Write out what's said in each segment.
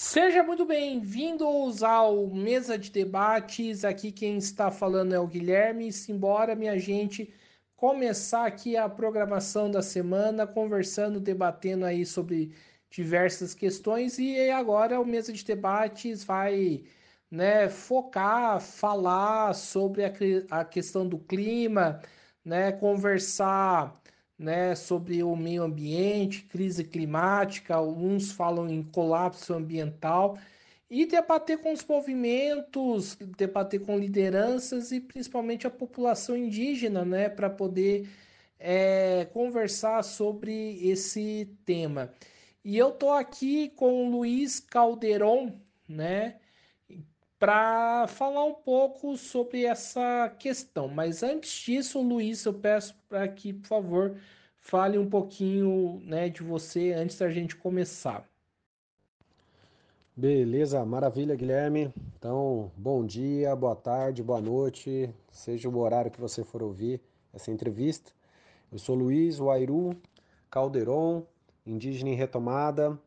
Seja muito bem-vindos ao Mesa de Debates. Aqui quem está falando é o Guilherme. Simbora, minha gente, começar aqui a programação da semana, conversando, debatendo aí sobre diversas questões. E agora o Mesa de Debates vai né, focar, falar sobre a, a questão do clima, né, conversar né, sobre o meio ambiente, crise climática, alguns falam em colapso ambiental, e debater com os movimentos, debater com lideranças e principalmente a população indígena, né, para poder é, conversar sobre esse tema. E eu estou aqui com o Luiz Calderon, né, para falar um pouco sobre essa questão. Mas antes disso, Luiz, eu peço para que, por favor, fale um pouquinho né, de você antes da gente começar. Beleza, maravilha, Guilherme. Então, bom dia, boa tarde, boa noite, seja o horário que você for ouvir essa entrevista. Eu sou Luiz Wairu Calderon, indígena em retomada,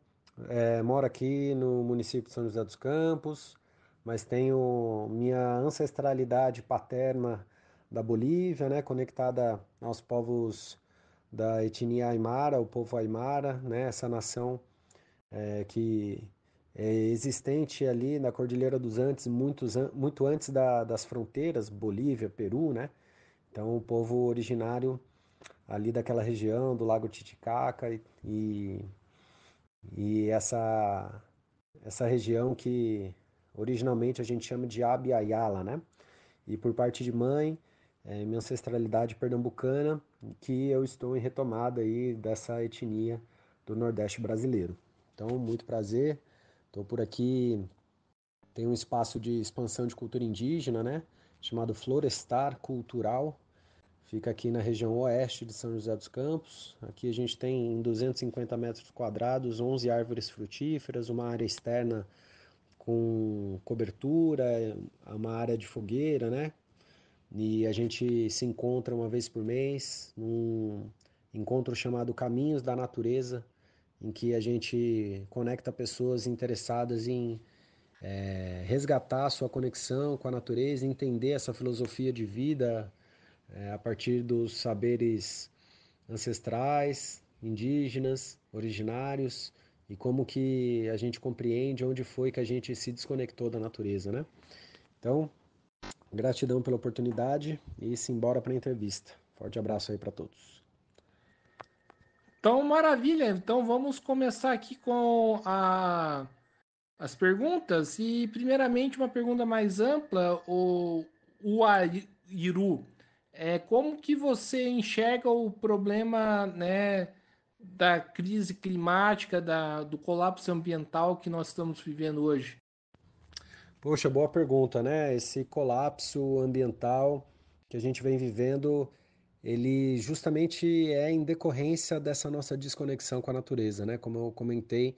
é, moro aqui no município de São José dos Campos, mas tenho minha ancestralidade paterna da Bolívia, né, conectada aos povos da etnia aimara, o povo aimara, né, essa nação é, que é existente ali na Cordilheira dos Andes, muitos, muito antes da, das fronteiras, Bolívia, Peru, né? Então, o povo originário ali daquela região, do Lago Titicaca e, e essa, essa região que Originalmente a gente chama de Abiayala, né? E por parte de mãe, é minha ancestralidade pernambucana, que eu estou em retomada aí dessa etnia do Nordeste brasileiro. Então, muito prazer. Estou por aqui, tem um espaço de expansão de cultura indígena, né? Chamado Florestar Cultural. Fica aqui na região oeste de São José dos Campos. Aqui a gente tem 250 metros quadrados, 11 árvores frutíferas, uma área externa com cobertura, é uma área de fogueira, né? E a gente se encontra uma vez por mês num encontro chamado Caminhos da Natureza, em que a gente conecta pessoas interessadas em é, resgatar sua conexão com a natureza, entender essa filosofia de vida é, a partir dos saberes ancestrais, indígenas, originários e como que a gente compreende onde foi que a gente se desconectou da natureza, né? Então, gratidão pela oportunidade e simbora para a entrevista. Forte abraço aí para todos. Então, maravilha. Então, vamos começar aqui com a, as perguntas. E, primeiramente, uma pergunta mais ampla. O, o Airu, é, como que você enxerga o problema, né, da crise climática, da, do colapso ambiental que nós estamos vivendo hoje? Poxa, boa pergunta, né? Esse colapso ambiental que a gente vem vivendo, ele justamente é em decorrência dessa nossa desconexão com a natureza, né? Como eu comentei,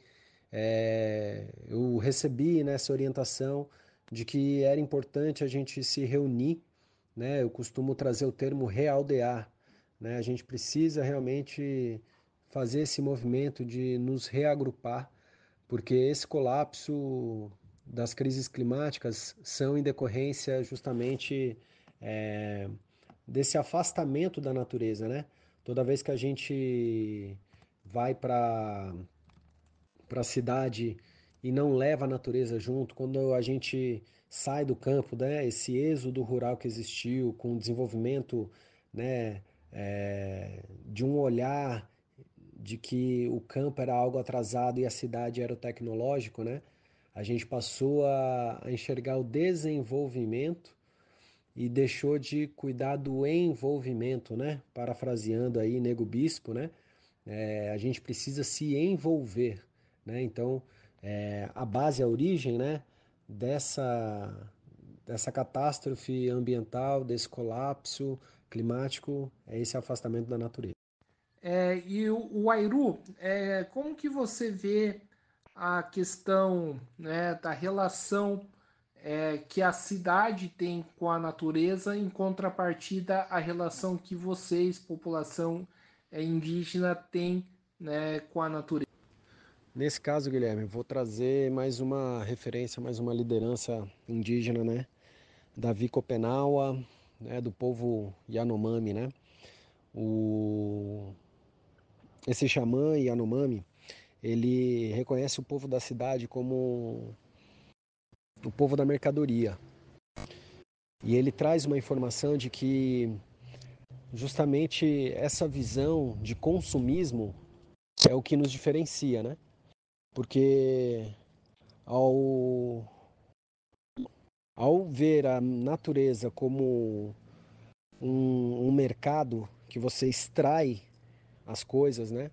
é... eu recebi né, essa orientação de que era importante a gente se reunir, né? Eu costumo trazer o termo realdear, né? A gente precisa realmente fazer esse movimento de nos reagrupar, porque esse colapso das crises climáticas são em decorrência justamente é, desse afastamento da natureza, né? Toda vez que a gente vai para a cidade e não leva a natureza junto, quando a gente sai do campo, né? Esse êxodo rural que existiu com o desenvolvimento, né? É, de um olhar de que o campo era algo atrasado e a cidade era o tecnológico, né? A gente passou a, enxergar o desenvolvimento e deixou de cuidar do envolvimento, né? Parafraseando aí Nego Bispo, né? É, a gente precisa se envolver, né? Então, é, a base, a origem, né? Dessa, dessa catástrofe ambiental, desse colapso climático, é esse afastamento da natureza. É, e o, o Airu, é, como que você vê a questão né, da relação é, que a cidade tem com a natureza, em contrapartida à relação que vocês, população é, indígena, tem né, com a natureza? Nesse caso, Guilherme, vou trazer mais uma referência, mais uma liderança indígena, né? Davi Copenaua, né, do povo Yanomami, né? O esse xamã Yanomami, ele reconhece o povo da cidade como o povo da mercadoria. E ele traz uma informação de que justamente essa visão de consumismo é o que nos diferencia, né? Porque ao ao ver a natureza como um, um mercado que você extrai as coisas, né?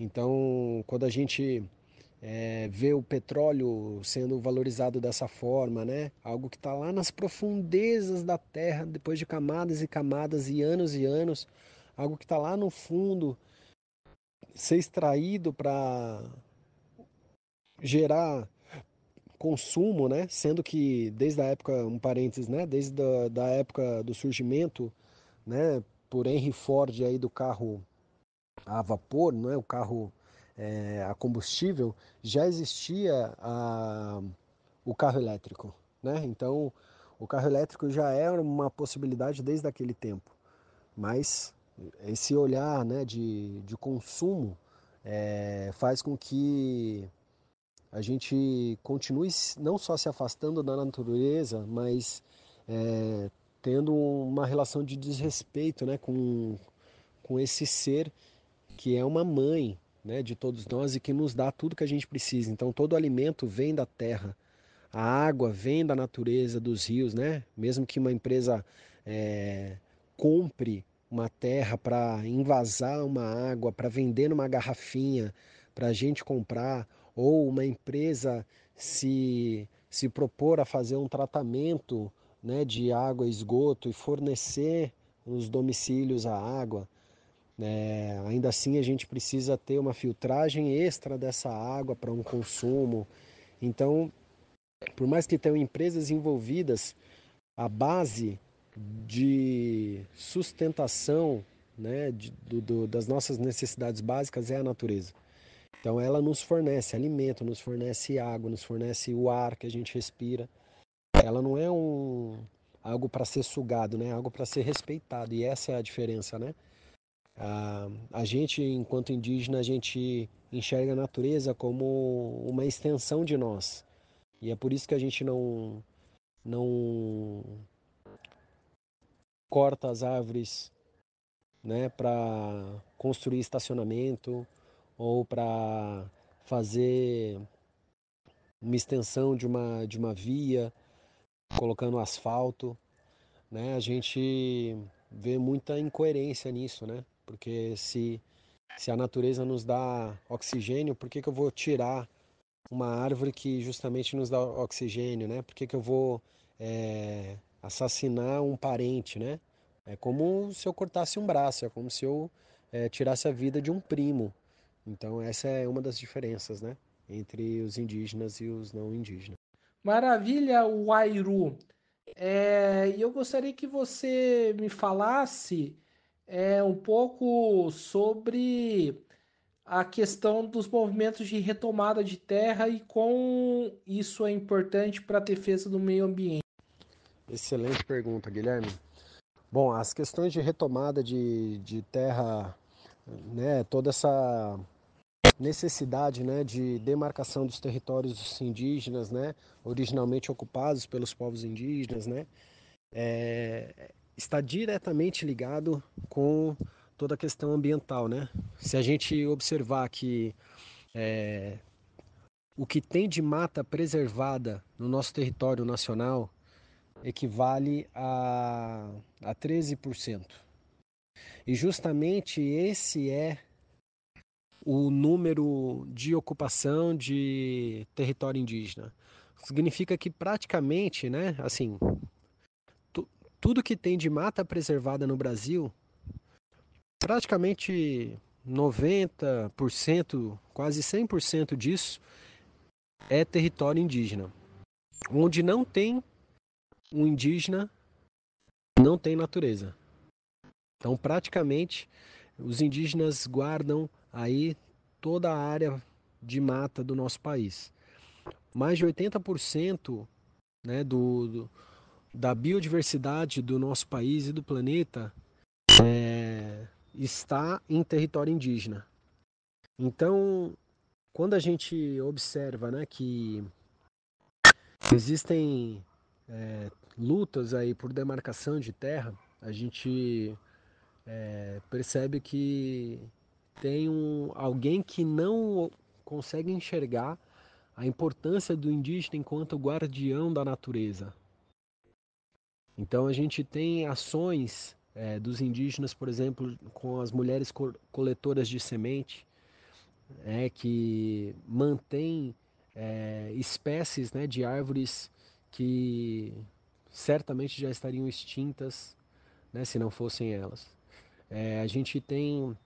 Então, quando a gente é, vê o petróleo sendo valorizado dessa forma, né? Algo que está lá nas profundezas da terra, depois de camadas e camadas e anos e anos, algo que está lá no fundo, ser extraído para gerar consumo, né? Sendo que desde a época, um parênteses, né? Desde a da época do surgimento, né? Por Henry Ford aí do carro a vapor, não é? o carro é, a combustível, já existia a, o carro elétrico. Né? Então, o carro elétrico já era uma possibilidade desde aquele tempo. Mas esse olhar né, de, de consumo é, faz com que a gente continue não só se afastando da natureza, mas é, tendo uma relação de desrespeito né, com, com esse ser que é uma mãe né, de todos nós e que nos dá tudo que a gente precisa. Então, todo alimento vem da terra, a água vem da natureza, dos rios, né? Mesmo que uma empresa é, compre uma terra para invasar uma água, para vender numa garrafinha, para a gente comprar, ou uma empresa se, se propor a fazer um tratamento né, de água e esgoto e fornecer nos domicílios a água. É, ainda assim, a gente precisa ter uma filtragem extra dessa água para um consumo. Então, por mais que tenham empresas envolvidas, a base de sustentação né, de, do, do, das nossas necessidades básicas é a natureza. Então, ela nos fornece alimento, nos fornece água, nos fornece o ar que a gente respira. Ela não é um, algo para ser sugado, né? Algo para ser respeitado. E essa é a diferença, né? A, ah, a gente, enquanto indígena, a gente enxerga a natureza como uma extensão de nós. E é por isso que a gente não, não corta as árvores né, para construir estacionamento ou para fazer uma extensão de uma, de uma via, colocando asfalto. Né? A gente vê muita incoerência nisso, né? Porque se, se a natureza nos dá oxigênio, por que, que eu vou tirar uma árvore que justamente nos dá oxigênio, né? Por que, que eu vou é, assassinar um parente, né? É como se eu cortasse um braço, é como se eu é, tirasse a vida de um primo. Então essa é uma das diferenças, né? Entre os indígenas e os não indígenas. Maravilha, Wairu. É, eu gostaria que você me falasse é um pouco sobre a questão dos movimentos de retomada de terra e como isso é importante para a defesa do meio ambiente. Excelente pergunta, Guilherme. Bom, as questões de retomada de, de terra, né, toda essa necessidade né, de demarcação dos territórios indígenas, né, originalmente ocupados pelos povos indígenas, né, é, está diretamente ligado com toda a questão ambiental, né? Se a gente observar que é, o que tem de mata preservada no nosso território nacional equivale a, a 13%. E justamente esse é o número de ocupação de território indígena. Significa que praticamente, né, assim, tudo que tem de mata preservada no Brasil, praticamente 90%, quase 100% disso é território indígena. Onde não tem um indígena, não tem natureza. Então, praticamente, os indígenas guardam aí toda a área de mata do nosso país. Mais de 80% né, do, do da biodiversidade do nosso país e do planeta é, está em território indígena. Então, quando a gente observa né, que existem é, lutas aí por demarcação de terra, a gente é, percebe que tem um, alguém que não consegue enxergar a importância do indígena enquanto guardião da natureza, então a gente tem ações é, dos indígenas, por exemplo, com as mulheres co coletoras de semente, é, que mantém é, eh, espécies né, de árvores que certamente já estariam extintas né, se não fossem elas. É, a gente tem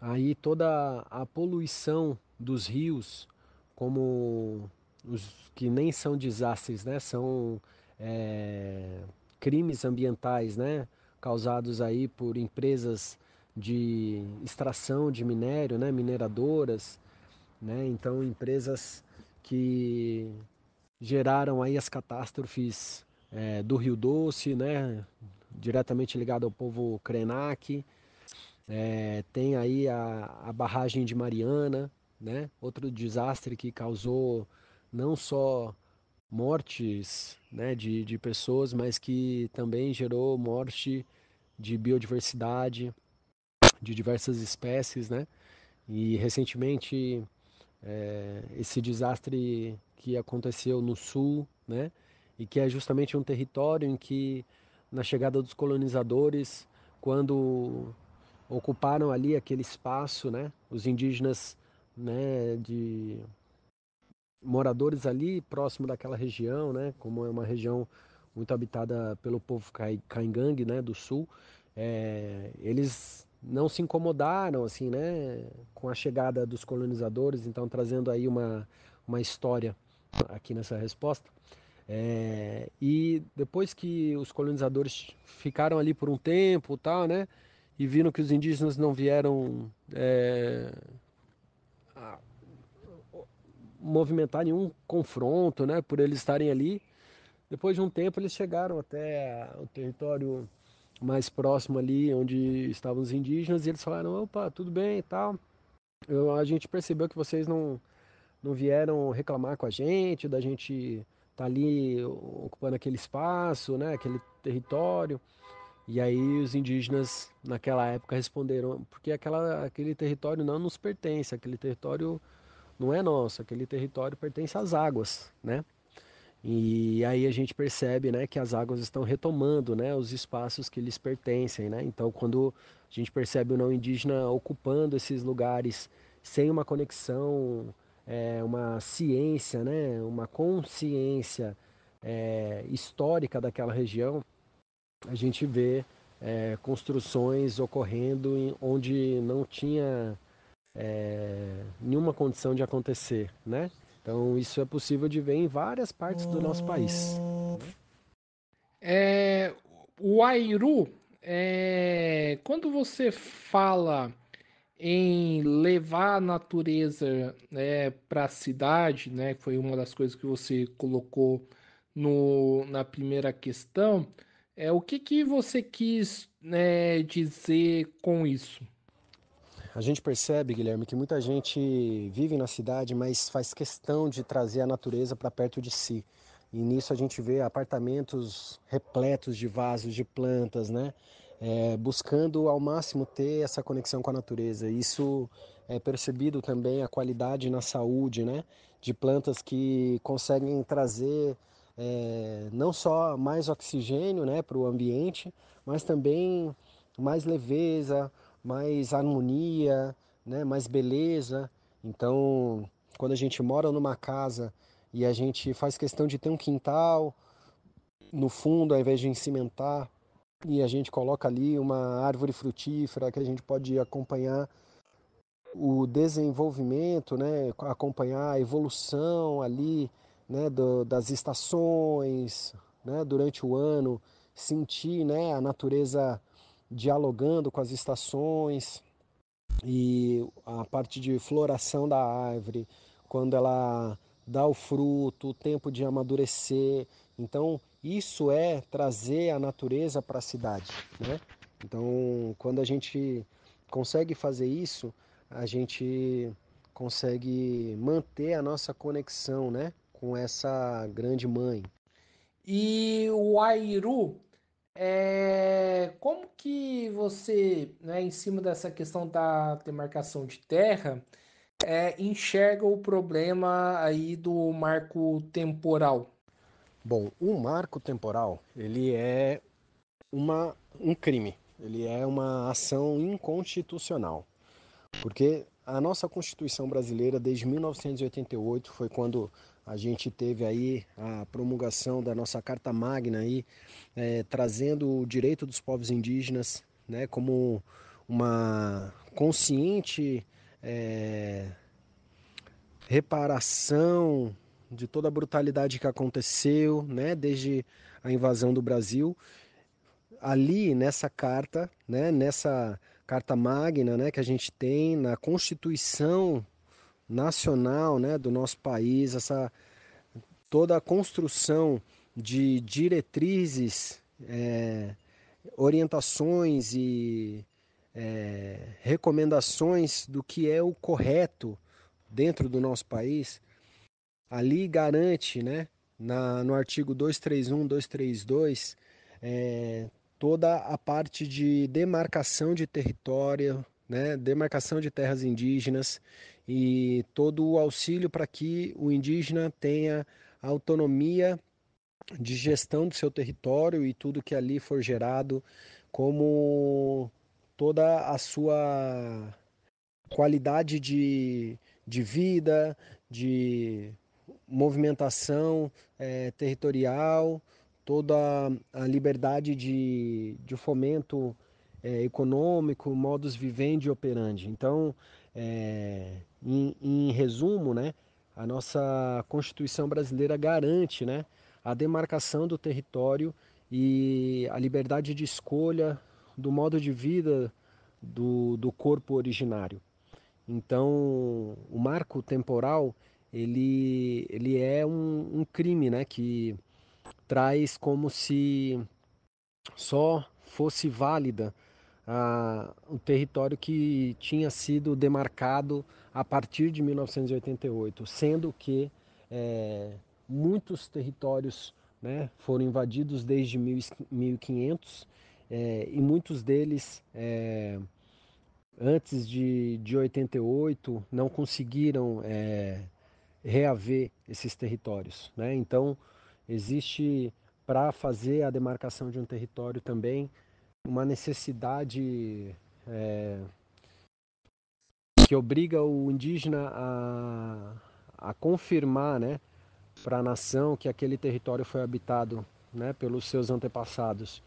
aí toda a poluição dos rios, como os que nem são desastres, né, são é, crimes ambientais, né? Causados aí por empresas de extração de minério, né? Mineradoras, né? Então empresas que geraram aí as catástrofes é, do Rio Doce, né? Diretamente ligado ao povo Krenak. É, tem aí a, a barragem de Mariana, né? Outro desastre que causou não só mortes né, de, de pessoas, mas que também gerou morte de biodiversidade, de diversas espécies, né? E recentemente é, esse desastre que aconteceu no sul, né? E que é justamente um território em que, na chegada dos colonizadores, quando ocuparam ali aquele espaço, né? Os indígenas, né? De moradores ali próximo daquela região, né? Como é uma região muito habitada pelo povo caingangue, né, do sul, é, eles não se incomodaram assim, né, com a chegada dos colonizadores, então trazendo aí uma, uma história aqui nessa resposta. É, e depois que os colonizadores ficaram ali por um tempo, tal, né, e viram que os indígenas não vieram é, movimentar nenhum confronto, né? Por eles estarem ali. Depois de um tempo, eles chegaram até o território mais próximo ali, onde estavam os indígenas, e eles falaram: opa, tudo bem e tal. Eu, a gente percebeu que vocês não, não vieram reclamar com a gente, da gente estar tá ali ocupando aquele espaço, né? Aquele território. E aí os indígenas naquela época responderam, porque aquela, aquele território não nos pertence, aquele território não é nosso, aquele território pertence às águas, né? E aí a gente percebe, né, que as águas estão retomando, né, os espaços que lhes pertencem, né? Então, quando a gente percebe o não indígena ocupando esses lugares sem uma conexão, é, uma ciência, né, uma consciência é, histórica daquela região, a gente vê é, construções ocorrendo onde não tinha é, nenhuma condição de acontecer, né? Então isso é possível de ver em várias partes do nosso país. É, o Airu, é, quando você fala em levar a natureza né, para a cidade, né, foi uma das coisas que você colocou no, na primeira questão, é o que, que você quis né, dizer com isso? A gente percebe, Guilherme, que muita gente vive na cidade, mas faz questão de trazer a natureza para perto de si. E nisso a gente vê apartamentos repletos de vasos, de plantas, né? É, buscando ao máximo ter essa conexão com a natureza. Isso é percebido também a qualidade na saúde, né? De plantas que conseguem trazer é, não só mais oxigênio né, para o ambiente, mas também mais leveza, mais harmonia, né, mais beleza. Então, quando a gente mora numa casa e a gente faz questão de ter um quintal no fundo, ao invés de cimentar, e a gente coloca ali uma árvore frutífera que a gente pode acompanhar o desenvolvimento, né, acompanhar a evolução ali, né, do, das estações, né, durante o ano, sentir, né, a natureza dialogando com as estações e a parte de floração da árvore, quando ela dá o fruto, o tempo de amadurecer. Então, isso é trazer a natureza para a cidade, né? Então, quando a gente consegue fazer isso, a gente consegue manter a nossa conexão, né, com essa grande mãe. E o Airu é, como que você, né, em cima dessa questão da demarcação de terra, é, enxerga o problema aí do marco temporal? Bom, o marco temporal ele é uma, um crime, ele é uma ação inconstitucional, porque a nossa Constituição brasileira desde 1988 foi quando a gente teve aí a promulgação da nossa Carta Magna aí, é, trazendo o direito dos povos indígenas né, como uma consciente é, reparação de toda a brutalidade que aconteceu né, desde a invasão do Brasil. Ali nessa carta, né, nessa carta magna né, que a gente tem, na Constituição nacional né, do nosso país, essa toda a construção de diretrizes, é, orientações e é, recomendações do que é o correto dentro do nosso país, ali garante, né, na, no artigo 231, 232, é, toda a parte de demarcação de território, né, demarcação de terras indígenas e todo o auxílio para que o indígena tenha autonomia de gestão do seu território e tudo que ali for gerado, como toda a sua qualidade de, de vida, de movimentação é, territorial, toda a liberdade de, de fomento é, econômico, modus vivendi operandi. Então, é, em, em resumo, né, a nossa Constituição brasileira garante né, a demarcação do território e a liberdade de escolha do modo de vida do, do corpo originário. Então, o marco temporal ele, ele é um, um crime né, que traz como se só fosse válida o território que tinha sido demarcado a partir de 1988, sendo que é, muitos territórios né, foram invadidos desde 1500 é, e muitos deles é, antes de, de 88 não conseguiram é, reaver esses territórios. Né? Então, existe para fazer a demarcação de um território também uma necessidade é, que obriga o indígena a, a confirmar né, para a nação que aquele território foi habitado né, pelos seus antepassados.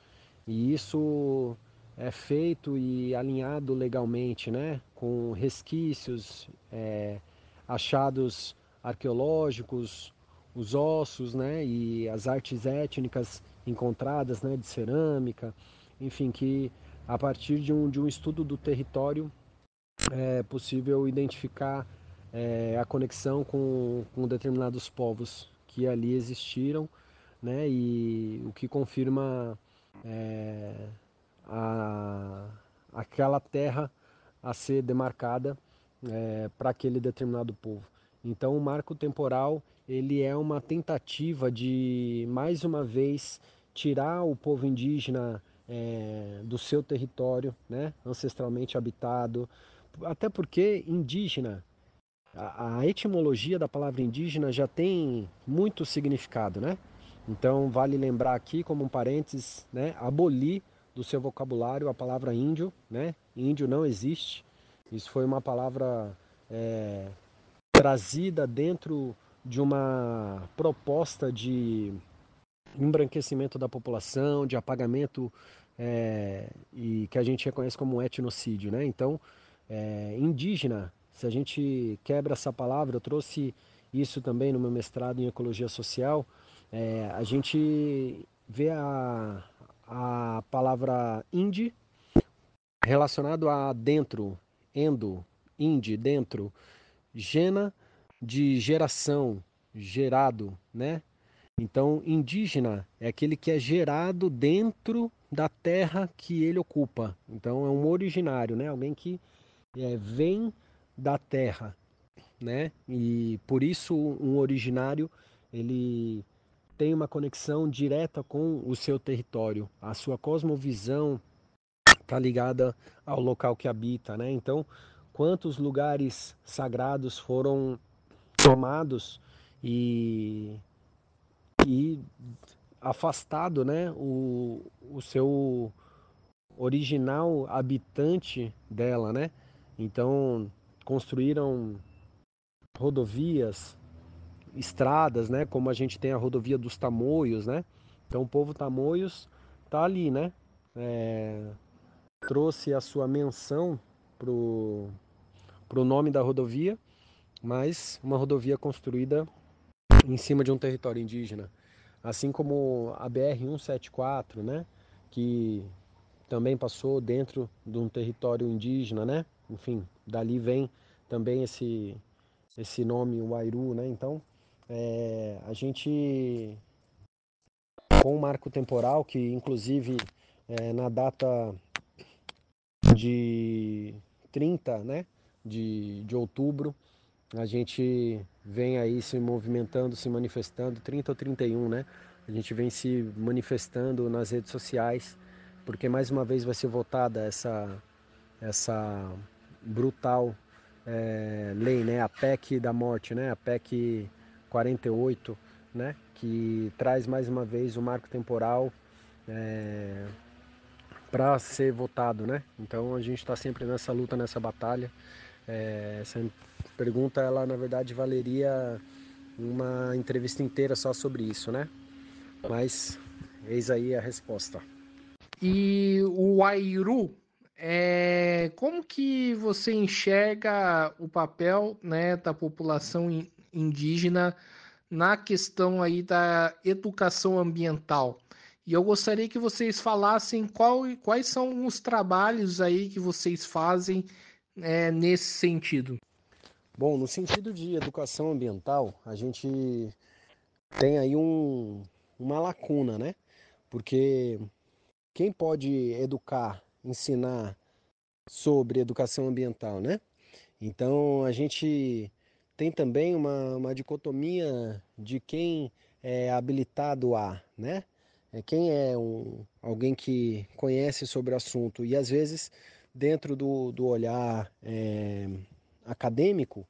E isso é feito e alinhado legalmente, né, com resquícios, é, achados arqueológicos, os ossos né, e as artes étnicas encontradas né, de cerâmica, enfim, que a partir de um, de um estudo do território é possível identificar é, a conexão com, com determinados povos que ali existiram, né? E o que confirma é, a, aquela terra a ser demarcada é, para aquele determinado povo. Então, o marco temporal ele é uma tentativa de mais uma vez tirar o povo indígena é, do seu território, né, ancestralmente habitado, até porque indígena, a, a etimologia da palavra indígena já tem muito significado, né? Então vale lembrar aqui, como um parênteses, né, abolir do seu vocabulário a palavra índio, né? Índio não existe. Isso foi uma palavra é, trazida dentro de uma proposta de embranquecimento da população, de apagamento é, e que a gente reconhece como etnocídio, né? Então é, indígena. Se a gente quebra essa palavra, eu trouxe isso também no meu mestrado em Ecologia Social, é, a gente vê a, a palavra indie relacionado a dentro, endo, indie, dentro, gena de geração, gerado, né? Então, indígena é aquele que é gerado dentro da terra que ele ocupa. Então, é um originário, né? Alguém que é, vem da terra, né? E por isso um originário ele tem uma conexão direta com o seu território, a sua cosmovisão está ligada ao local que habita, né? Então, quantos lugares sagrados foram tomados e, e afastado, né? O, o seu original habitante dela, né? Então, construíram rodovias, estradas, né? Como a gente tem a rodovia dos Tamoios, né? Então, o povo Tamoios tá ali, né? É, trouxe a sua menção pro, pro nome da rodovia, mas uma rodovia construída em cima de um território indígena. Assim como a BR-174, né? Que também passou dentro de um território indígena, né? enfim, dali vem também esse, esse nome, o Airu, né? Então, é, a gente, com o marco temporal, que inclusive é, na data de 30 né, de, de outubro, a gente vem aí se movimentando, se manifestando, 30 ou 31, né? A gente vem se manifestando nas redes sociais, porque mais uma vez vai ser votada essa, essa brutal é, lei, né? A PEC da morte, né? A PEC 48, né? Que traz mais uma vez o marco temporal é, para ser votado, né? Então a gente está sempre nessa luta, nessa batalha. É, essa pergunta, ela na verdade valeria uma entrevista inteira só sobre isso, né? Mas eis aí a resposta. E o Airu é, como que você enxerga o papel né, da população indígena na questão aí da educação ambiental? E eu gostaria que vocês falassem qual, quais são os trabalhos aí que vocês fazem é, nesse sentido. Bom, no sentido de educação ambiental, a gente tem aí um, uma lacuna, né? Porque quem pode educar ensinar sobre educação ambiental, né? Então a gente tem também uma, uma dicotomia de quem é habilitado a, né? É quem é um, alguém que conhece sobre o assunto e às vezes dentro do, do olhar é, acadêmico,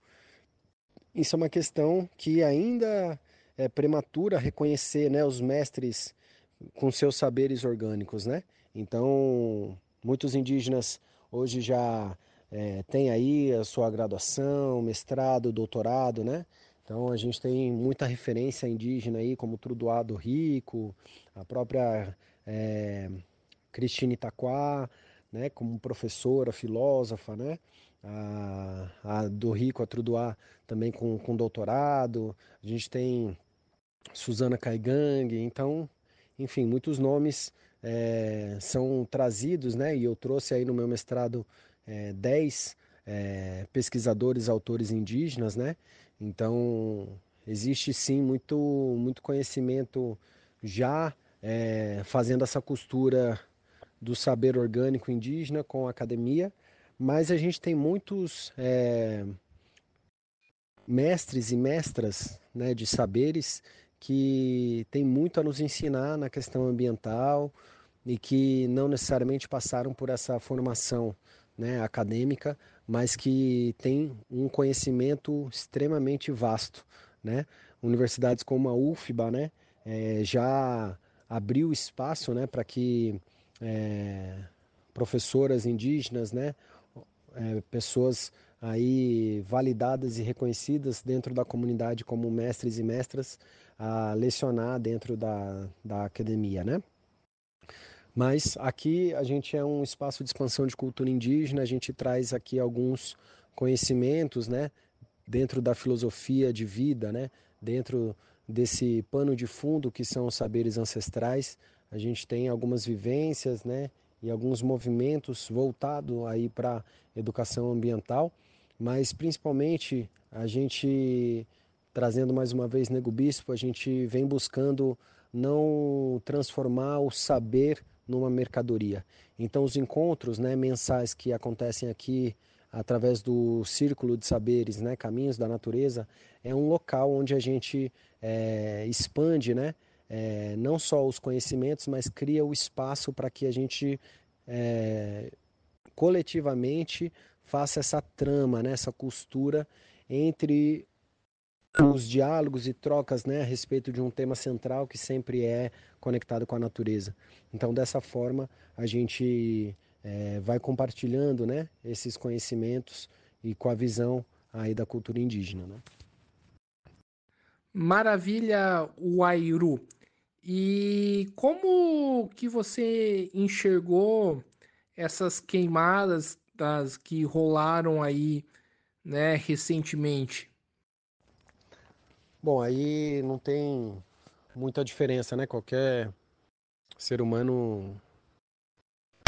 isso é uma questão que ainda é prematura reconhecer, né? Os mestres com seus saberes orgânicos, né? Então Muitos indígenas hoje já é, têm aí a sua graduação, mestrado, doutorado, né? Então a gente tem muita referência indígena aí, como Trudoá do Rico, a própria é, Cristina Itaquá, né? Como professora, filósofa, né? A, a, do Rico, a Trudoá, também com, com doutorado. A gente tem Suzana Caigang, então, enfim, muitos nomes é, são trazidos, né, e eu trouxe aí no meu mestrado é, 10 é, pesquisadores, autores indígenas, né? Então existe sim muito, muito conhecimento já é, fazendo essa costura do saber orgânico indígena com a academia, mas a gente tem muitos é, mestres e mestras né, de saberes que tem muito a nos ensinar na questão ambiental e que não necessariamente passaram por essa formação né, acadêmica, mas que tem um conhecimento extremamente vasto. Né? Universidades como a UFBA né, é, já abriu espaço né, para que é, professoras indígenas, né, é, pessoas aí validadas e reconhecidas dentro da comunidade como mestres e mestras a lecionar dentro da, da academia, né? Mas aqui a gente é um espaço de expansão de cultura indígena, a gente traz aqui alguns conhecimentos, né? Dentro da filosofia de vida, né? Dentro desse pano de fundo que são os saberes ancestrais, a gente tem algumas vivências, né? E alguns movimentos voltados aí para educação ambiental, mas principalmente a gente trazendo mais uma vez Nego Bispo, a gente vem buscando não transformar o saber numa mercadoria. Então os encontros, né, mensais que acontecem aqui através do círculo de saberes, né, caminhos da natureza, é um local onde a gente é, expande, né, é, não só os conhecimentos, mas cria o espaço para que a gente é, coletivamente faça essa trama, né, essa costura entre os diálogos e trocas né, a respeito de um tema central que sempre é conectado com a natureza. Então, dessa forma, a gente é, vai compartilhando né, esses conhecimentos e com a visão aí da cultura indígena. Né? Maravilha, Uairu. E como que você enxergou essas queimadas das que rolaram aí né, recentemente? Bom, aí não tem muita diferença, né? Qualquer ser humano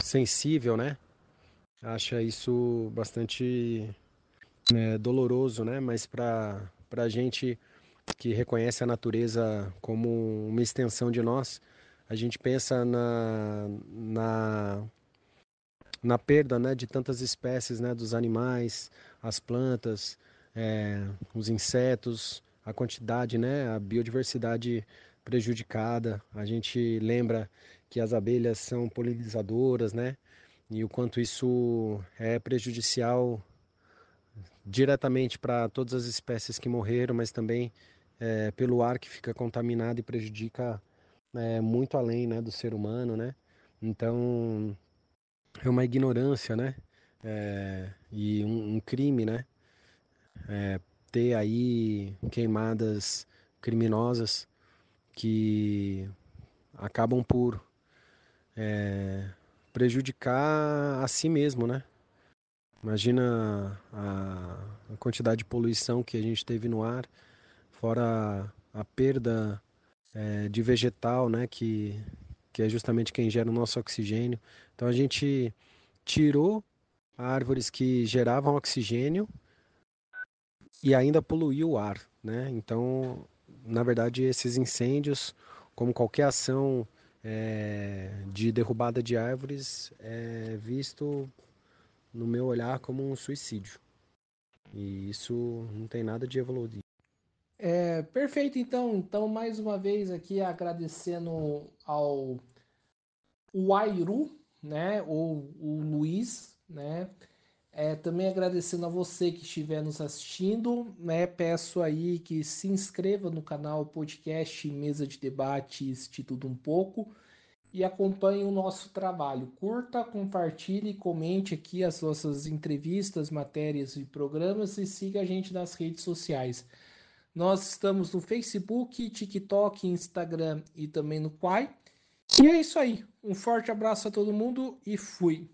sensível, né? Acha isso bastante né, doloroso, né? Mas para a gente que reconhece a natureza como uma extensão de nós, a gente pensa na, na, na perda né, de tantas espécies, né? Dos animais, as plantas, é, os insetos, a quantidade, né, a biodiversidade prejudicada. A gente lembra que as abelhas são polinizadoras, né? E o quanto isso é prejudicial diretamente para todas as espécies que morreram, mas também é, pelo ar que fica contaminado e prejudica é, muito além né, do ser humano, né? Então é uma ignorância, né? É, e um, um crime, né? É, ter aí queimadas criminosas que acabam por é, prejudicar a si mesmo, né? Imagina a, a, quantidade de poluição que a gente teve no ar, fora a, perda é, de vegetal, né? Que, que é justamente quem gera o nosso oxigênio. Então a gente tirou árvores que geravam oxigênio e ainda poluir o ar. Né? Então, na verdade, esses incêndios, como qualquer ação é, de derrubada de árvores, é visto, no meu olhar, como um suicídio. E isso não tem nada de evoluir. É, perfeito, então. Então, mais uma vez aqui agradecendo ao Wairu, né, ou o Luiz, né, é, também agradecendo a você que estiver nos assistindo, né? Peço aí que se inscreva no canal podcast Mesa de Debates de Tudo Um Pouco e acompanhe o nosso trabalho. Curta, compartilhe, comente aqui as nossas entrevistas, matérias e programas e siga a gente nas redes sociais. Nós estamos no Facebook, TikTok, Instagram e também no Quai. E é isso aí. Um forte abraço a todo mundo e fui.